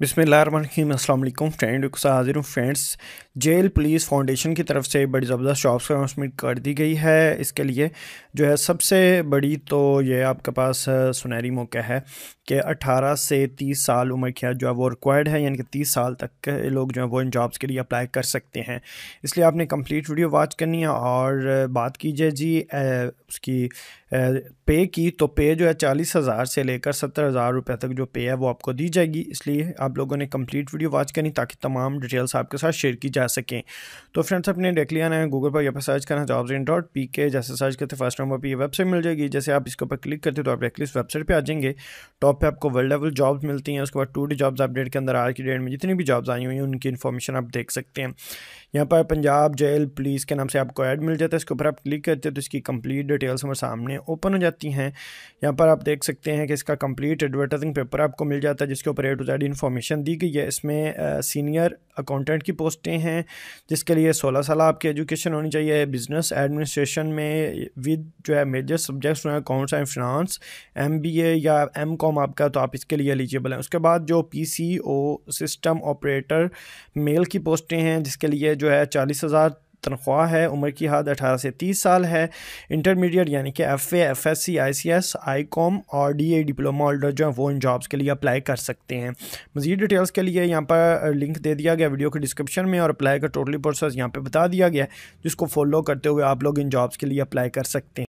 बिसमीम अल्लाम फ्रेंड सा हाजिर हूँ फ्रेंड्स जेल पुलिस फाउंडेशन की तरफ से बड़ी ज़बरदस्त शॉप्स का अनाउंसमेंट कर दी गई है इसके लिए जो है सबसे बड़ी तो ये आपके पास सुनहरी मौका है कि 18 से 30 साल उम्र की जो है वो रिक्वायर्ड है यानी कि 30 साल तक लोग जो है वो इन जॉब्स के लिए अप्लाई कर सकते हैं इसलिए आपने कम्प्लीट वीडियो वॉच करनी है और बात कीजिए जी ए, उसकी पे की तो पे जो है चालीस हज़ार से लेकर सत्तर हज़ार रुपये तक जो पे है वो आपको दी जाएगी इसलिए आप आप लोगों ने कंप्लीट वीडियो वॉच करनी ताकि तमाम डिटेल्स आपके साथ शेयर की जा सकें तो फ्रेंड्स आपने डायरेक्टली लिया है गूगल पर यह पर सर्च करना जॉब रेन डॉट पी के जैसे सर्च करते फर्स्ट नंबर पर ये वेबसाइट मिल जाएगी जैसे आप इसके ऊपर क्लिक करते तो आप डायरेक्टली इस वेबसाइट पर आ जाएंगे टॉप पर आपको वर्ल्ड लेवल जॉब्स मिलती हैं उसके बाद टू डी जॉब्स अपडेट के अंदर आज की डेट में जितनी भी जॉब्स आई हुई हैं उनकी इन्फॉर्मेशन आप देख सकते हैं यहाँ पर पंजाब जेल पुलिस के नाम से आपको ऐड मिल जाता है इसके ऊपर आप क्लिक करते हैं तो इसकी कंप्लीट डिटेल्स हमारे सामने ओपन हो जाती हैं यहाँ पर आप देख सकते हैं कि इसका कंप्लीट एडवर्टाइजिंग पेपर आपको मिल जाता है जिसके ऊपर A to Z information permission दी गई है इसमें सीनियर अकाउंटेंट की पोस्टें हैं जिसके लिए सोलह साल आपकी एजुकेशन होनी चाहिए बिजनेस एडमिनिस्ट्रेशन में विद जो है मेजर सब्जेक्ट्स हैं accounts and finance M B A या एम कॉम आपका तो आप इसके लिए एलिजिबल हैं उसके बाद जो P C O system operator male की पोस्टें हैं जिसके लिए जो है चालीस हज़ार तनख्वाह है उम्र की हद अठारह से तीस साल है इंटरमीडिएट यानी कि F A F S C I C S I com और डी ए डिप्लोमा होल्डर जो है वो इन जॉब्स के लिए अप्लाई कर सकते हैं मज़ीद डिटेल्स के लिए यहाँ पर लिंक दे दिया गया वीडियो के डिस्क्रिप्शन में और अप्लाई का टोटली प्रोसेस यहाँ पर बता दिया गया है जिसको फॉलो करते हुए आप लोग इन जॉब्स के लिए अप्लाई कर सकते हैं